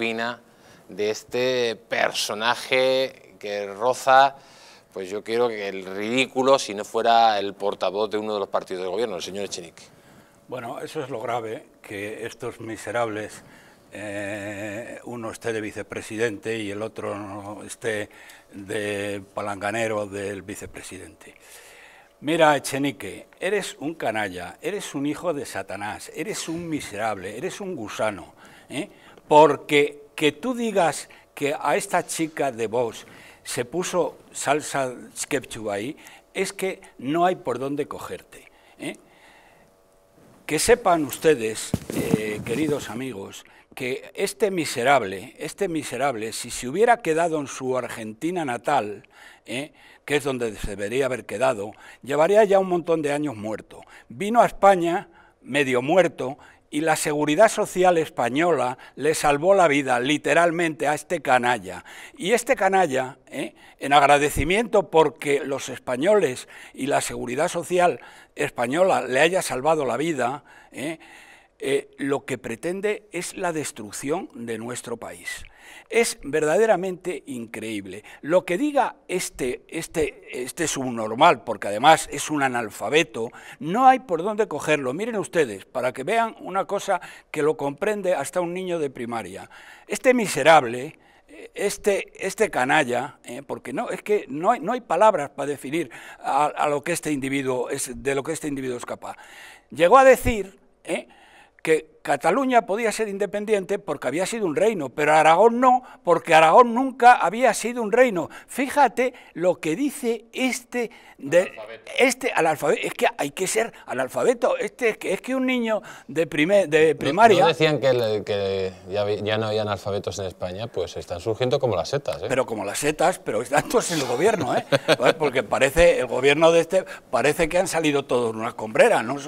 opina de este personaje que roza, pues yo quiero que el ridículo si no fuera el portavoz de uno de los partidos del gobierno, el señor Echenique. Bueno, eso es lo grave, que estos miserables, eh, uno esté de vicepresidente y el otro esté de palanganero del vicepresidente. Mira, Echenique, eres un canalla, eres un hijo de Satanás, eres un miserable, eres un gusano, ¿eh? porque que tú digas que a esta chica de vos... se puso salsa skeptu ahí, es que no hay por dónde cogerte. ¿eh? Que sepan ustedes, eh, queridos amigos, que este miserable, este miserable, si se hubiera quedado en su Argentina natal, que es donde debería haber quedado, llevaría ya un montón de años muerto. Vino a España medio muerto y la seguridad social española le salvó la vida literalmente a este canalla. Y este canalla, ¿eh? en agradecimiento porque los españoles y la seguridad social española le haya salvado la vida, ¿eh? Eh, lo que pretende es la destrucción de nuestro país. Es verdaderamente increíble. Lo que diga este, este, este subnormal, porque además es un analfabeto, no hay por dónde cogerlo. Miren ustedes, para que vean una cosa que lo comprende hasta un niño de primaria. Este miserable, este, este, canalla, eh, porque no, es que no hay, no hay palabras para definir a, lo que este individuo es, de lo que este individuo es capaz. Llegó a decir eh, que Cataluña podía ser independiente porque había sido un reino, pero Aragón no, porque Aragón nunca había sido un reino. Fíjate lo que dice este, de, este analfabeto. Es que hay que ser analfabeto. Este, es, que, es que un niño de, de primaria... decían que, que ya, no habían alfabetos en España, pues están surgiendo como las setas. ¿eh? Pero como las setas, pero están todos en el gobierno, ¿eh? porque parece, el gobierno de este, parece que han salido todos en una combrera, no